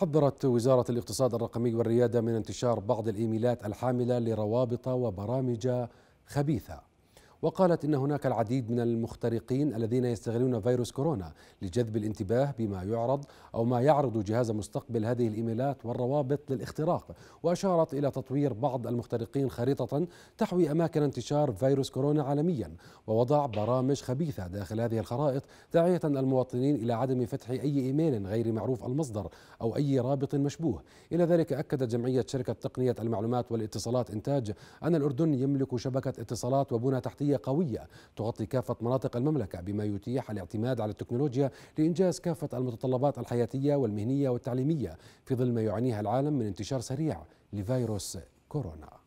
حذرت وزارة الاقتصاد الرقمي والريادة من انتشار بعض الإيميلات الحاملة لروابط وبرامج خبيثة وقالت إن هناك العديد من المخترقين الذين يستغلون فيروس كورونا لجذب الانتباه بما يعرض أو ما يعرض جهاز مستقبل هذه الإيميلات والروابط للاختراق وأشارت إلى تطوير بعض المخترقين خريطة تحوي أماكن انتشار فيروس كورونا عالميا ووضع برامج خبيثة داخل هذه الخرائط داعية المواطنين إلى عدم فتح أي إيميل غير معروف المصدر أو أي رابط مشبوه إلى ذلك أكدت جمعية شركة تقنية المعلومات والاتصالات إنتاج أن الأردن يملك شبكة اتصالات وبنى تحتية تكنولوجية قوية تغطي كافة مناطق المملكة بما يتيح الاعتماد على التكنولوجيا لإنجاز كافة المتطلبات الحياتية والمهنية والتعليمية في ظل ما يعانيها العالم من انتشار سريع لفيروس كورونا